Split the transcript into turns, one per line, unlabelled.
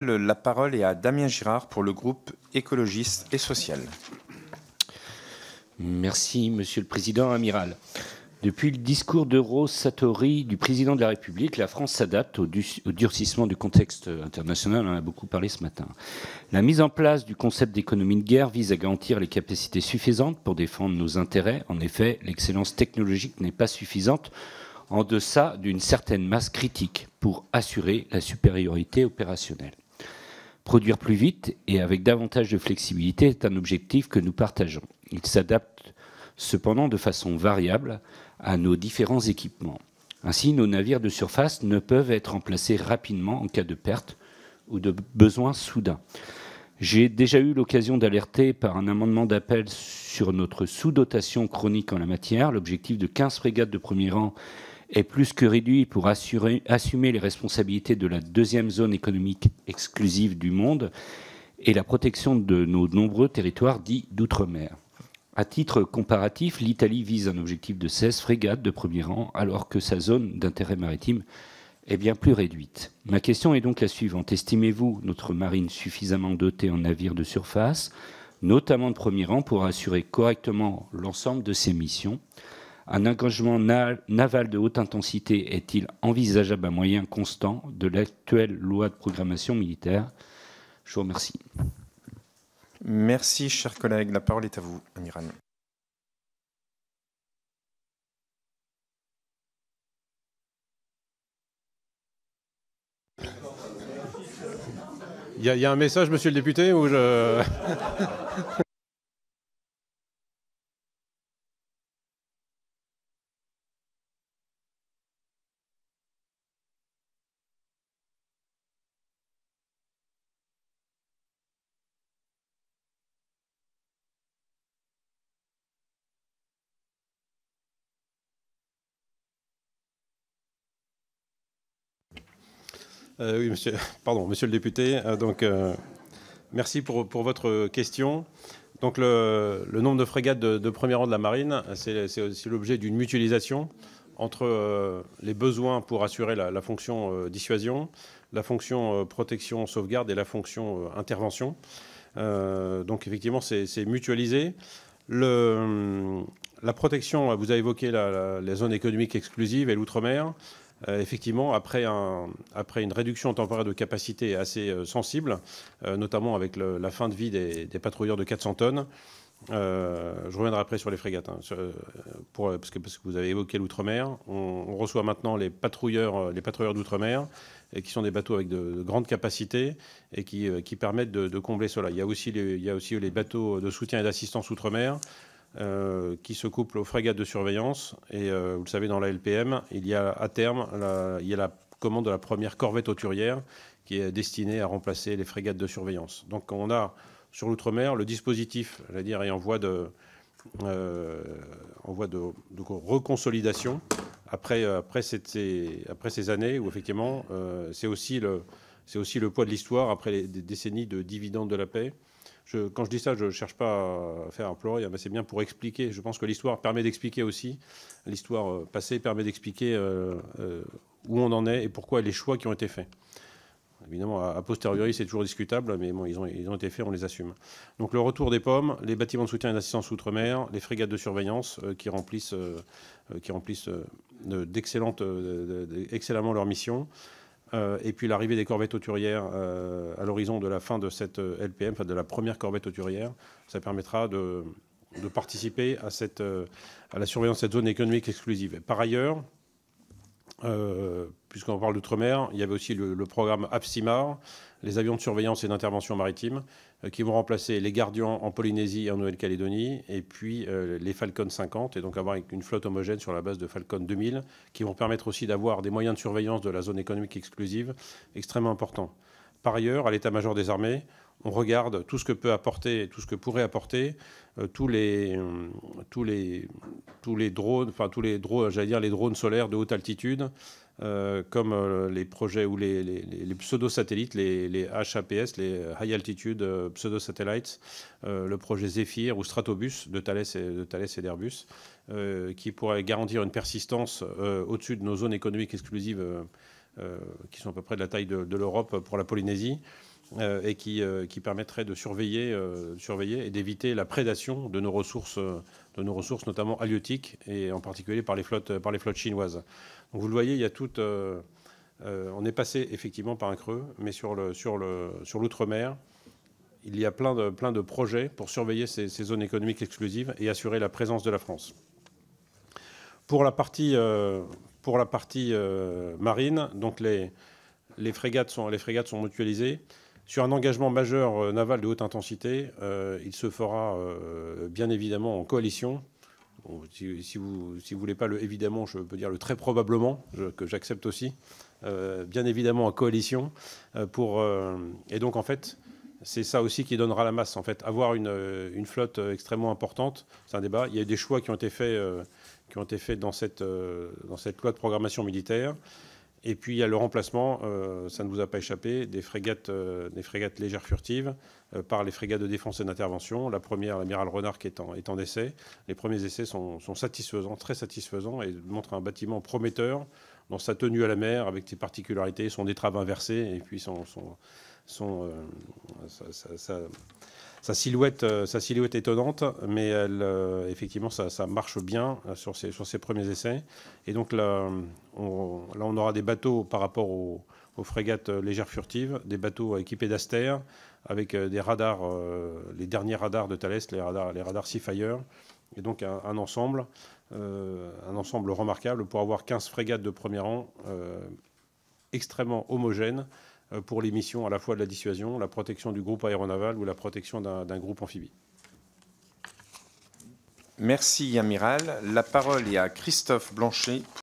La parole est à Damien Girard pour le groupe écologiste et social.
Merci, Monsieur le Président, Amiral. Depuis le discours de Satori du Président de la République, la France s'adapte au, durcissement du contexte international, on en a beaucoup parlé ce matin. La mise en place du concept d'économie de guerre vise à garantir les capacités suffisantes pour défendre nos intérêts. En effet, l'excellence technologique n'est pas suffisante en deçà d'une certaine masse critique pour assurer la supériorité opérationnelle. Produire plus vite et avec davantage de flexibilité est un objectif que nous partageons. Il s'adapte cependant de façon variable à nos différents équipements. Ainsi, nos navires de surface ne peuvent être remplacés rapidement en cas de perte ou de besoin soudain. J'ai déjà eu l'occasion d'alerter par un amendement d'appel sur notre sous-dotation chronique en la matière. L'objectif de 15 frégates de premier rang est plus que réduit pour assumer les responsabilités de la deuxième zone économique exclusive du monde et la protection de nos nombreux territoires dits d'outre-mer. À titre comparatif, l'Italie vise un objectif de 16 frégates de premier rang, alors que sa zone d'intérêt maritime est bien plus réduite. Ma question est donc la suivante. Estimez-vous notre marine suffisamment dotée en navires de surface, notamment de premier rang, pour assurer correctement l'ensemble de ses missions un engagement naval de haute intensité est-il envisageable à moyen constant de l'actuelle loi de programmation militaire Je vous remercie. Merci, cher collègue. La parole est à vous, Amiran.
Il y, a un message, monsieur le député, je... Euh, oui, monsieur, pardon, monsieur le député. Euh, donc, euh, merci pour, votre question. Donc, le, nombre de frégates de, premier rang de la marine, c'est aussi l'objet d'une mutualisation entre les besoins pour assurer la, fonction dissuasion, la fonction protection sauvegarde et la fonction intervention. donc effectivement, c'est mutualisé. la protection, vous avez évoqué les zones économiques exclusives et l'outre-mer. Euh, effectivement, après, une réduction temporaire de capacité assez euh, sensible, euh, notamment avec la fin de vie des, patrouilleurs de 400 tonnes, je reviendrai après sur les frégates, hein, parce, que, vous avez évoqué l'outre-mer. On, reçoit maintenant les patrouilleurs, les patrouilleurs d'outre-mer, qui sont des bateaux avec de, grandes capacités et qui, permettent de, combler cela. il y a aussi les bateaux de soutien et d'assistance outre-mer euh, qui se couple aux frégates de surveillance. Et euh, vous le savez, dans la LPM, il y a à terme il y a la commande de la première corvette auturière qui est destinée à remplacer les frégates de surveillance. Donc on a sur l'outre-mer le dispositif, j'allais dire, est en voie de, euh, en voie de, reconsolidation après, ces, années où effectivement c'est aussi le poids de l'histoire après des décennies de dividendes de la paix quand je dis ça, je ne cherche pas à faire un pleurer, mais ah ben, c'est bien pour expliquer. Je pense que l'histoire permet d'expliquer aussi. L'histoire euh, passée permet d'expliquer euh, euh, où on en est et pourquoi les choix qui ont été faits. Évidemment, a posteriori, c'est toujours discutable, mais bon, ils ont, été faits, on les assume. Donc le retour des pommes, les bâtiments de soutien et d'assistance outre-mer, les frégates de surveillance qui remplissent, qui excellemment leur mission euh, et puis l'arrivée des corvettes auturières euh, à l'horizon de la fin de cette euh, LPM, de la première corvette auturière, ça permettra de, participer à, la surveillance de cette zone économique exclusive. par ailleurs, puisqu'on parle d'outre-mer, il y avait aussi le, le programme APSIMAR, les avions de surveillance et d'intervention maritime, euh, qui vont remplacer les gardiens en Polynésie et en Nouvelle-Calédonie, et puis euh, les Falcon 50, et donc avoir une flotte homogène sur la base de Falcon 2000, qui vont permettre aussi d'avoir des moyens de surveillance de la zone économique exclusive extrêmement importants. Par ailleurs, à l'état-major des armées, on regarde tout ce que peut apporter, tout ce que pourrait apporter euh, tous les tous les tous les drones, enfin tous les drones, j'allais dire les drones solaires de haute altitude, euh, comme euh, les projets ou les, pseudo-satellites, les, HAPS, les High Altitude Pseudo-Satellites, le projet Zephyr ou Stratobus de Thales et, de Thales et d'Airbus, qui pourraient garantir une persistance au-dessus de nos zones économiques exclusives euh, qui sont à peu près de la taille de, l'Europe pour la Polynésie. Euh, et qui, euh, permettrait de surveiller, surveiller et d'éviter la prédation de nos ressources, de nos ressources notamment halieutiques et en particulier par les flottes, chinoises. Donc vous le voyez, il y a on est passé effectivement par un creux, mais sur l'outre-mer, il y a plein de projets pour surveiller ces, ces, zones économiques exclusives et assurer la présence de la France. Pour la partie pour la partie euh, marine. Donc les, frégates sont, mutualisées. Sur un engagement majeur euh, naval de haute intensité, euh, il se fera bien évidemment en coalition. si, vous ne voulez pas le évidemment, je peux dire le très probablement que j'accepte aussi. bien évidemment en coalition et donc en fait c'est ça aussi qui donnera la masse, en fait. Avoir une, euh, flotte euh, extrêmement importante, c'est un débat. Il y a des choix qui ont été faits, euh, qui ont été faits dans, cette, loi de programmation militaire. Et puis il y a le remplacement, ça ne vous a pas échappé, des frégates, des frégates légères furtives par les frégates de défense et d'intervention. La première, l'amiral Renard, qui est en, essai. Les premiers essais sont, satisfaisants, très satisfaisants, et montrent un bâtiment prometteur dans sa tenue à la mer, avec ses particularités, son étrave inversée, et puis son euh, sa, silhouette, euh, sa silhouette étonnante, mais elle, euh, effectivement, ça, marche bien sur ses, ses premiers essais. Et donc là on, là, on aura des bateaux par rapport aux, frégates légères furtives, des bateaux équipés d'Aster avec des radars, les derniers radars de Thalès, les radars, les radars Seafire, et donc un, ensemble. un ensemble remarquable pour avoir 15 frégates de premier rang extrêmement homogènes euh, pour les missions à la fois de la dissuasion, la protection du groupe aéronaval ou la protection d'un groupe amphibie. Merci, Amiral. La parole est à Christophe Blanchet.